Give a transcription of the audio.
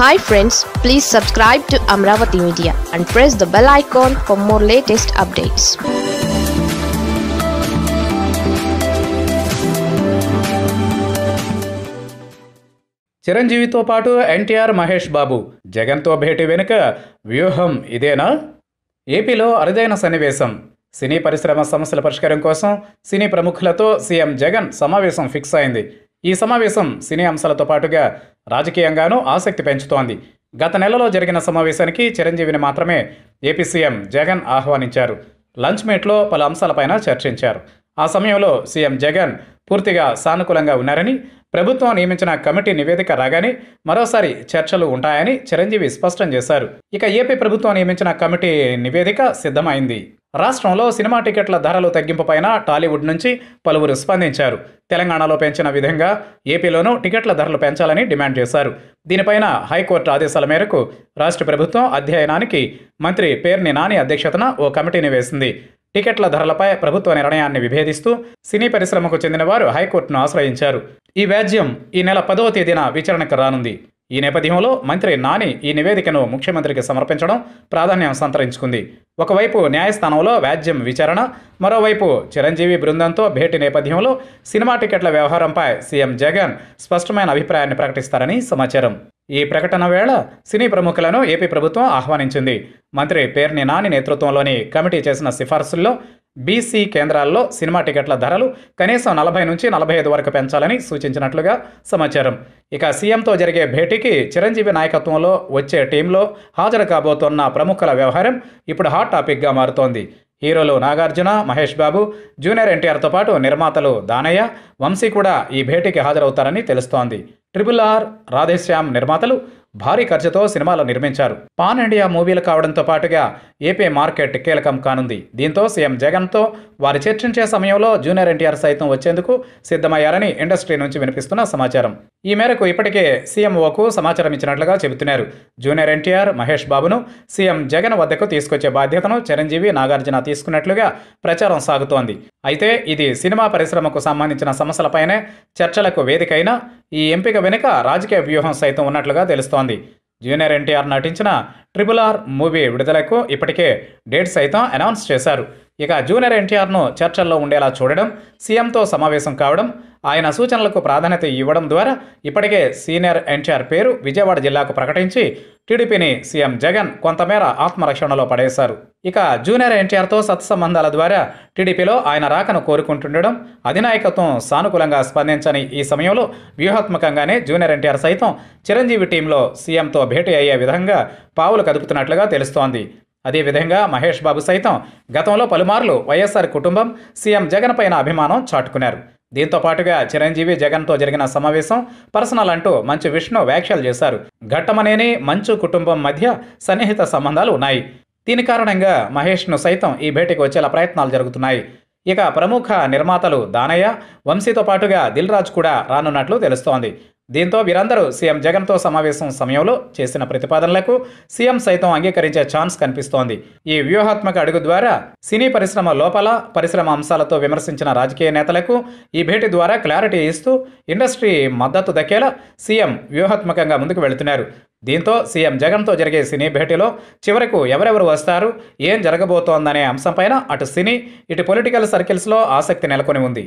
hi friends please subscribe to Amaravati media and press the bell icon for more latest updates చిరంజీవితో పాటు ఎన్టీఆర్ మహేష్ బాబు జగన్తో భేటీ వెనుక వ్యూహం ఇదేనా ఏపీలో అరుదైన సన్నివేశం సినీ పరిశ్రమ సమస్యల పరిష్కారం కోసం సినీ ప్రముఖులతో సీఎం జగన్ సమావేశం ఫిక్స్ అయింది ఈ సమావేశం సినీ అంశాలతో పాటుగా రాజకీయంగానూ ఆసక్తి పెంచుతోంది గత నెలలో జరిగిన సమావేశానికి చిరంజీవిని మాత్రమే ఏపీ సీఎం జగన్ ఆహ్వానించారు లంచ్ మీట్లో పలు అంశాలపైన చర్చించారు ఆ సమయంలో సీఎం జగన్ పూర్తిగా సానుకూలంగా ఉన్నారని ప్రభుత్వం నియమించిన కమిటీ నివేదిక రాగానే మరోసారి చర్చలు ఉంటాయని చిరంజీవి స్పష్టం చేశారు ఇక ఏపీ ప్రభుత్వం నియమించిన కమిటీ నివేదిక సిద్ధమైంది రాష్ట్రంలో సినిమా టికెట్ల ధరలు తగ్గింపుపైన టాలీవుడ్ నుంచి పలువురు స్పందించారు తెలంగాణలో పెంచిన విధంగా ఏపీలోనూ టికెట్ల ధరలు పెంచాలని డిమాండ్ చేశారు దీనిపైన హైకోర్టు ఆదేశాల మేరకు రాష్ట్ర ప్రభుత్వం అధ్యయనానికి మంత్రి పేర్ని నాని అధ్యక్షతన ఓ కమిటీని వేసింది టికెట్ల ధరలపై ప్రభుత్వ నిర్ణయాన్ని విభేదిస్తూ సినీ పరిశ్రమకు చెందిన వారు హైకోర్టును ఆశ్రయించారు ఈ వ్యాజ్యం ఈ నెల పదవ తేదీన విచారణకు రానుంది ఈ నేపథ్యంలో మంత్రి నాని ఈ నివేదికను ముఖ్యమంత్రికి సమర్పించడం ప్రాధాన్యం సంతరించుకుంది ఒకవైపు న్యాయస్థానంలో వ్యాజ్యం విచారణ మరోవైపు చిరంజీవి బృందంతో భేటీ నేపథ్యంలో సినిమా టికెట్ల వ్యవహారంపై సీఎం జగన్ స్పష్టమైన అభిప్రాయాన్ని ప్రకటిస్తారని సమాచారం ఈ ప్రకటన వేళ సినీ ప్రముఖులను ఏపీ ప్రభుత్వం ఆహ్వానించింది మంత్రి పేర్ని నాని నేతృత్వంలోని కమిటీ చేసిన సిఫార్సుల్లో బీసీ కేంద్రాల్లో సినిమా టికెట్ల ధరలు కనీసం నలభై నుంచి నలభై ఐదు వరకు పెంచాలని సూచించినట్లుగా సమాచారం ఇక సీఎంతో జరిగే భేటీకి చిరంజీవి నాయకత్వంలో వచ్చే టీంలో హాజరు కాబోతున్న ప్రముఖుల వ్యవహారం ఇప్పుడు హాట్ టాపిక్గా మారుతోంది హీరోలు నాగార్జున మహేష్ బాబు జూనియర్ ఎన్టీఆర్తో పాటు నిర్మాతలు దానయ్య వంశీ కూడా ఈ భేటీకి హాజరవుతారని తెలుస్తోంది ట్రిపుల్ ఆర్ రాధేశ్యామ్ నిర్మాతలు భారీ ఖర్చుతో సినిమాలు నిర్మించారు పాన్ ఇండియా మూవీలు కావడంతో పాటుగా ఏపీ మార్కెట్ కీలకం కానుంది దీంతో సీఎం జగన్తో వారు చర్చించే సమయంలో జూనియర్ ఎన్టీఆర్ సైతం వచ్చేందుకు సిద్ధమయ్యారని ఇండస్ట్రీ నుంచి వినిపిస్తున్న సమాచారం ఈ మేరకు ఇప్పటికే సీఎంఓకు సమాచారం ఇచ్చినట్లుగా చెబుతున్నారు జూనియర్ ఎన్టీఆర్ మహేష్ బాబును సీఎం జగన్ వద్దకు తీసుకొచ్చే బాధ్యతను చిరంజీవి నాగార్జున తీసుకున్నట్లుగా ప్రచారం సాగుతోంది అయితే ఇది సినిమా పరిశ్రమకు సంబంధించిన సమస్యలపైనే చర్చలకు వేదికైన ఈ ఎంపిక వెనుక రాజకీయ వ్యూహం సైతం ఉన్నట్లుగా తెలుస్తోంది చేస్తోంది జూనియర్ ఎన్టీఆర్ నటించిన ట్రిపుల్ ఆర్ మూవీ విడుదలకు ఇప్పటికే డేట్ సైతం అనౌన్స్ చేశారు ఇక జూనియర్ ఎన్టీఆర్ను చర్చల్లో ఉండేలా చూడడం సీఎంతో సమావేశం కావడం ఆయన సూచనలకు ప్రాధాన్యత ఇవ్వడం ద్వారా ఇప్పటికే సీనియర్ ఎన్టీఆర్ పేరు విజయవాడ జిల్లాకు ప్రకటించి టీడీపీని సీఎం జగన్ కొంతమేర ఆత్మరక్షణలో పడేశారు ఇక జూనియర్ ఎన్టీఆర్తో సత్సంబంధాల ద్వారా టీడీపీలో ఆయన రాకను కోరుకుంటుండడం అధినాయకత్వం సానుకూలంగా స్పందించని ఈ సమయంలో వ్యూహాత్మకంగానే జూనియర్ ఎన్టీఆర్ సైతం చిరంజీవి టీంలో సీఎంతో భేటీ అయ్యే విధంగా పావులు కదుపుతున్నట్లుగా తెలుస్తోంది అదేవిధంగా మహేష్ బాబు సైతం గతంలో పలుమార్లు వైఎస్ఆర్ కుటుంబం సీఎం జగన్ పైన అభిమానం చాటుకున్నారు దీంతో పాటుగా చిరంజీవి జగన్తో జరిగిన సమావేశం పర్సనల్ అంటూ మంచు విష్ణు వ్యాఖ్యలు చేశారు ఘట్టమనేని మంచు కుటుంబం మధ్య సన్నిహిత సంబంధాలు ఉన్నాయి దీని కారణంగా మహేష్ను సైతం ఈ భేటీకి వచ్చేలా ప్రయత్నాలు జరుగుతున్నాయి ఇక ప్రముఖ నిర్మాతలు దానయ్య వంశీతో పాటుగా దిల్ రాజ్ కూడా రానున్నట్లు తెలుస్తోంది దీంతో వీరందరూ సీఎం జగన్తో సమావేశం సమయంలో చేసిన ప్రతిపాదనలకు సీఎం సైతం అంగీకరించే ఛాన్స్ కనిపిస్తోంది ఈ వ్యూహాత్మక అడుగు ద్వారా సినీ పరిశ్రమ లోపల పరిశ్రమ అంశాలతో విమర్శించిన రాజకీయ నేతలకు ఈ భేటీ ద్వారా క్లారిటీ ఇస్తూ ఇండస్ట్రీ మద్దతు దక్కేలా సీఎం వ్యూహాత్మకంగా ముందుకు వెళుతున్నారు దీంతో సీఎం జగన్తో జరిగే సినీ భేటీలో చివరకు ఎవరెవరు వస్తారు ఏం జరగబోతోందనే అంశంపైన అటు సినీ ఇటు పొలిటికల్ సర్కిల్స్లో ఆసక్తి నెలకొని ఉంది